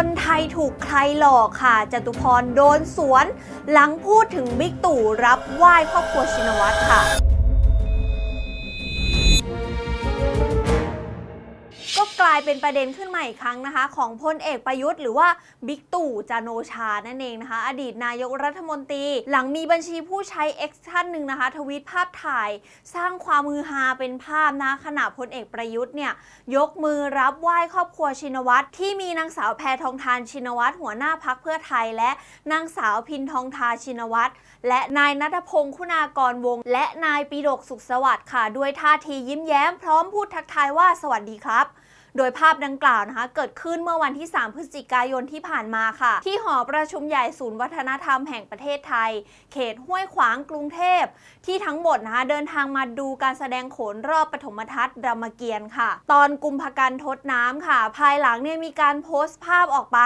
คนไทยถูกใครหลอกค่ะ จตุพรโดนสวน หลังพูดถึงบิ๊กตู่รับไหว้ครอบครัวชินวัตรค่ะกลายเป็นประเด็นขึ้นมาอีกครั้งนะคะ ของพลเอกประยุทธ์หรือว่าบิ๊กตู่จานโอชา นั่นเองนะคะ อดีตนายกรัฐมนตรีหลังมีบัญชีผู้ใช้เอ็กท่านหนึ่งนะคะทวีตภาพถ่าย สร้างความมือฮาเป็นภาพนะขณะพลเอกประยุทธ์เนี่ย ยกมือรับไหว้ครอบครัวชินวัตรที่มีนางสาวแพทองทานชินวัตรหัวหน้าพักเพื่อไทย และนางสาวพินทองทาชินวัตรและนายนัทพงศ์คุณากรวงและนายปีดกสุขสวัสดิ์ค่ะ ด้วยท่าทียิ้มแย้มพร้อมพูดทักทายว่าสวัสดีครับโดยภาพดังกล่าวนะคะ เกิดขึ้นเมื่อวันที่ 3 พฤศจิกายนที่ผ่านมาค่ะ ที่หอประชุมใหญ่ศูนย์วัฒนธรรมแห่งประเทศไทย เขตห้วยขวางกรุงเทพ ที่ทั้งหมดนะคะ เดินทางมาดูการแสดงโขนรอบปฐมทัศน์รามเกียรติ์ค่ะ ตอนกุมภกันทดน้ำค่ะ ภายหลังเนี่ยมีการโพสต์ภาพออกไป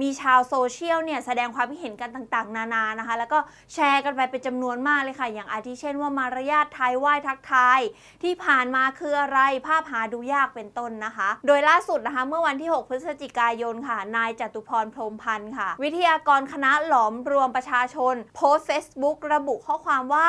มีชาวโซเชียลเนี่ยแสดงความคิดเห็นกันต่างๆ นานานะคะ แล้วก็แชร์กันไปเป็นจำนวนมากเลยค่ะ อย่างอาทิเช่นว่ามารยาทไทยไหว้ทักทายที่ผ่านมาคืออะไร ภาพหาดูยากเป็นต้นนะคะโดยล่าสุดนะคะเมื่อวันที่ 6 พฤศจิกายนค่ะ นายจตุพรพรมพันธ์ค่ะ วิทยากรคณะหลอมรวมประชาชนโพสเฟซบุ๊กระบุข้อความว่า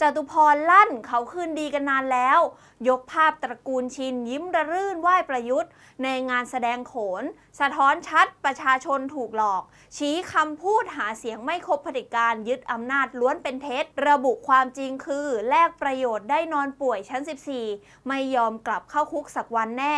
จตุพรลั่นเขาคืนดีกันนานแล้ว ยกภาพตระกูลชินยิ้มระรื่นไหวประยุทธ์ ในงานแสดงโขน สะท้อนชัดประชาชนถูกหลอก ชี้คำพูดหาเสียงไม่ครบผลิการยึดอำนาจล้วนเป็นเท็จระบุความจริงคือแลกประโยชน์ได้นอนป่วยชั้น 14 ไม่ยอมกลับเข้าคุกสักวันแน่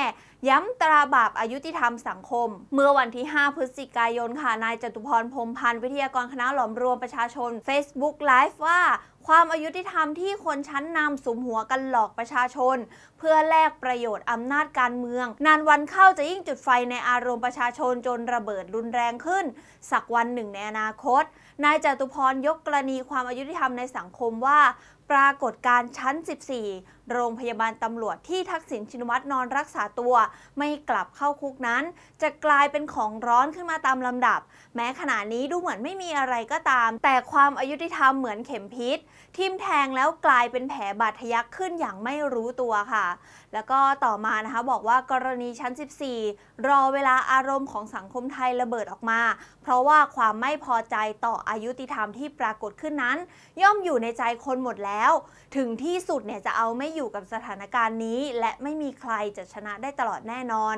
ย้้ำตราบาปอายุติธรรมสังคม เมื่อวันที่ 5 พฤศจิกายนค่ะนายจตุพรพรมพันธ์วิทยากรคณะหลอมรวมประชาชน Facebook Live ว่าความอายุติธรรมที่คนชั้นนำสมหัวกันหลอกประชาชน เพื่อแลกประโยชน์อำนาจการเมือง นานวันเข้าจะยิ่งจุดไฟในอารมณ์ประชาชนจนระเบิดรุนแรงขึ้น สักวันหนึ่งในอนาคต นายจตุพรยกกรณีความอายุติธรรมในสังคมว่า ปรากฏการชั้น 14 โรงพยาบาลตำรวจที่ทักษิณชินวัตรนอนรักษาตัว ไม่กลับเข้าคุกนั้น จะกลายเป็นของร้อนขึ้นมาตามลำดับ แม้ขณะนี้ดูเหมือนไม่มีอะไรก็ตาม แต่ความอายุติธรรมเหมือนเข็มพิษทิมแทงแล้วกลายเป็นแผลบาดทะยักขึ้นอย่างไม่รู้ตัวค่ะ แล้วก็ต่อมานะคะบอกว่ากรณีชั้น 14 รอเวลาอารมณ์ของสังคมไทยระเบิดออกมา เพราะว่าความไม่พอใจต่ออายุติธรรมที่ปรากฏขึ้นนั้น ย่อมอยู่ในใจคนหมดแล้ว ถึงที่สุดเนี่ยจะเอาไม่อยู่กับสถานการณ์นี้ และไม่มีใครจะชนะได้ตลอดแน่นอน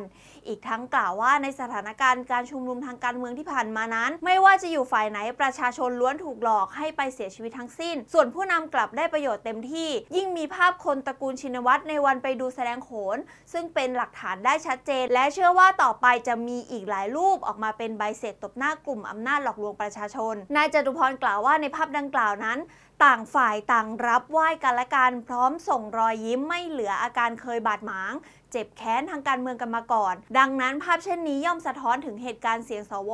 อีกทั้งกล่าวว่าในสถานการณ์การชุมนุมทางการเมืองที่ผ่านมานั้น ไม่ว่าจะอยู่ฝ่ายไหนประชาชนล้วนถูกหลอกให้ไปเสียชีวิตทั้งสิ้นส่วนนผู้นำกลับได้ประโยชน์เต็มที่ ยิ่งมีภาพคนตระกูลชินวัตรในวันไปดูแสดงโขน ซึ่งเป็นหลักฐานได้ชัดเจน และเชื่อว่าต่อไปจะมีอีกหลายรูปออกมาเป็นใบเสร็จตบหน้ากลุ่มอำนาจหลอกลวงประชาชน นายจตุพรกล่าวว่าในภาพดังกล่าวนั้นต่างฝ่ายต่างรับไหว้กันและกันพร้อมส่งรอยยิ้มไม่เหลืออาการเคยบาดหมาง เจ็บแค้นทางการเมืองกันมาก่อน ดังนั้น ภาพเช่นนี้ย่อมสะท้อนถึงเหตุการณ์เสียง สว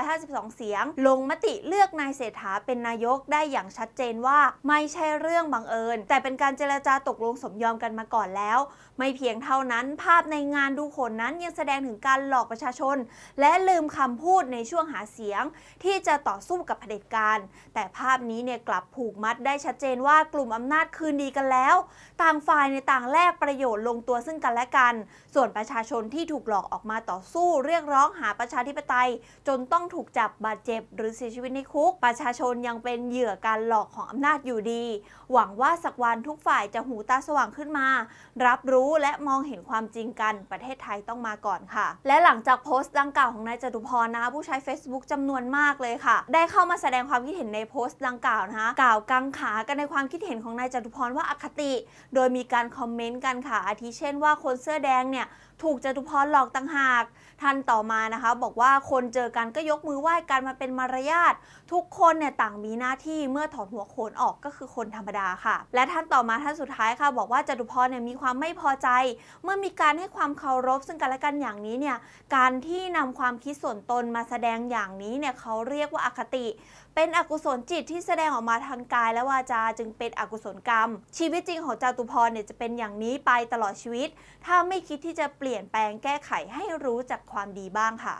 152 เสียง ลงมติเลือกนายเศรษฐาเป็นนายกได้อย่างชัดเจนว่า ไม่ใช่เรื่องบังเอิญ แต่เป็นการเจรจาตกลงสมยอมกันมาก่อนแล้ว ไม่เพียงเท่านั้นภาพในงานดูขนนั้นยังแสดงถึงการหลอกประชาชน และลืมคำพูดในช่วงหาเสียง ที่จะต่อสู้กับเผด็จการแต่ภาพนี้เนี่ยกลับผูกมััติได้ชัดเจนว่ากลุ่มอำนาจคืนดีกันแล้ว ต่างฝ่ายในต่างแลกประโยชน์ลงตัวซึ่งกันและกัน ส่วนประชาชนที่ถูกหลอกออกมาต่อสู้ เรียกร้องหาประชาธิปไตย จนต้องถูกจับบาดเจ็บหรือ เสียชีวิตในคุก ประชาชนยังเป็นเหยื่อการหลอกของอำนาจอยู่ดี หวังว่าสักวันทุกฝ่ายจะหูตาสว่างขึ้นมา รับรู้และมองเห็นความจริงกันประเทศไทยต้องมาก่อนค่ะ และหลังจากโพสต์ดังกล่าวของนายจตุพรนะคะผู้ใช้ Facebook จำนวนมากเลยค่ะ ได้เข้ามาแสดงความคิดเห็นในโพสต์ดังกล่าวนะคะกล่าวกังขากันในความคิดเห็นของนายจตุพรว่าอาคติโดยมีการคอมเมนต์กันค่ะอาทิเช่นว่าคนเสื้อแดงเนี่ยถูกจตุพรหลอกต่างหากท่านต่อมานะคะบอกว่าคนเจอกันก็ยกมือไหว้กันมาเป็นมารยาททุกคนเนี่ยต่างมีหน้าที่เมื่อถอดหัวโขนออกก็คือคนธรรมดาค่ะและท่านต่อมาท่านสุดท้ายค่ะบอกว่าจตุพรเนี่ยมีความไม่พอใจ เมื่อมีการให้ความเคารพซึ่งกันและกันอย่างนี้เนี่ยการที่นำความคิดส่วนตนมาแสดงอย่างนี้เนี่ยเขาเรียกว่าอาคติ เป็นอกุศลจิตที่แสดงออกมาทางกายและวาจาจึงเป็นอกุศลกรรม ชีวิตจริงของจตุพรเนี่ยจะเป็นอย่างนี้ไปตลอดชีวิต ถ้าไม่คิดที่จะเปลี่ยนแปลงแก้ไขให้รู้จักความดีบ้างค่ะ